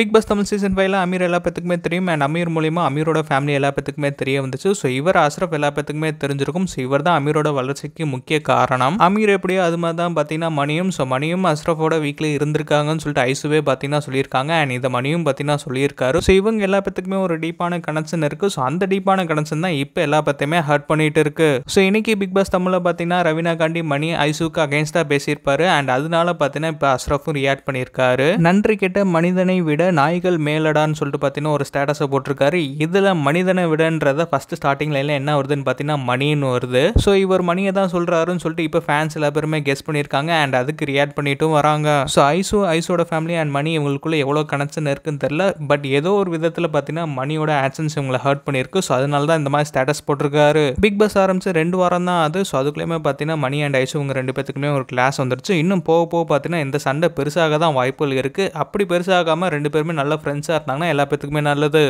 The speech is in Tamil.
பிக் பாஸ் தமிழ் சீசன் ஃபைவ்ல அமீர் எல்லா பேத்துக்குமே தெரியும் அண்ட் அமீர் மூலியமாக அமீரோட ஃபேமிலி எல்லா பேத்துக்குமே தெரிய வந்துச்சு ஸோ இவர் அசரப் எல்லா பேத்துக்குமே தெரிஞ்சிருக்கும் ஸோ இவர் தான் அமீரோட வளர்ச்சிக்கு முக்கிய காரணம் அமீர் எப்படியோ அது மாதிரி தான் பார்த்தீங்கன்னா மணியும் ஸோ மணியும் அஸ்ரஃபோட வீட்டில் இருந்திருக்காங்கன்னு சொல்லிட்டு ஐசுவே பார்த்தீங்கன்னா சொல்லியிருக்காங்க அண்ட் இதை மணியும் பார்த்தீங்கன்னா சொல்லியிருக்காரு ஸோ இவங்க எல்லா பேத்துக்குமே ஒரு டீப்பான கனெக்ஷன் இருக்குது ஸோ அந்த டீப்பான கனெக்ஷன் தான் இப்போ எல்லா பேத்தையுமே ஹர்ட் பண்ணிட்டு இருக்கு ஸோ இன்னைக்கு பிக் பாஸ் தமிழில் பார்த்தீங்கன்னா ரவீனா காண்டி மணி ஐசுக்கு அகேன்ஸ்டாக பேசியிருப்பாரு அண்ட் அதனால பார்த்தீங்கன்னா இப்போ அஸ்ரஃபும் ரியாக்ட் பண்ணியிருக்காரு நன்றி கிட்ட மனிதனை விட நாய்கள் மேலடான்னு சொல்லிட்டு பார்த்தீங்கன்னா ஒரு ஸ்டேட்டஸை போட்டிருக்காரு இதில் மனிதனை விடன்றத ஃபஸ்ட்டு ஸ்டார்டிங் லைனில் என்ன வருதுன்னு பார்த்தீங்கன்னா மணின்னு வருது ஸோ இவர் மணியை தான் சொல்கிறாருன்னு சொல்லிட்டு இப்போ ஃபேன்ஸ் எல்லா பேருமே கெஸ் பண்ணியிருக்காங்க அண்ட் அதுக்கு ரியாக்ட் பண்ணிட்டும் வராங்க ஸோ ஐசு ஐஸோட ஃபேமிலி அண்ட் மணி இவங்களுக்குள்ளே எவ்வளோ கனெக்ஷன் இருக்குன்னு தெரில பட் ஏதோ ஒரு விதத்தில் பார்த்தீங்கன்னா மணியோட ஆக்ஷன்ஸ் இவங்களை ஹர்ட் பண்ணியிருக்கு ஸோ அதனால தான் இந்த மாதிரி ஸ்டேட்டஸ் போட்டிருக்காரு பிக் பாஸ் ஆரம்பிச்சு ரெண்டு வாரம் தான் அது ஸோ அதுக்குள்ளேயுமே பார்த்தீங்கன்னா மணி அண்ட் ஐசு இவங்க ரெண்டு பேத்துக்குமே ஒரு கிளாஸ் வந்துருச்சு இன்னும் போக போக பார்த்தீங்கன்னா இந்த சண்டை பெருசாக தான் வாய்ப்புகள் இருக்குது அப்படி பெருசாகாமல் ரெண்டு பேர் பேருமே நல்ல ஃப்ரெண்ட்ஸாக இருந்தாங்கன்னா எல்லா பேத்துக்குமே நல்லது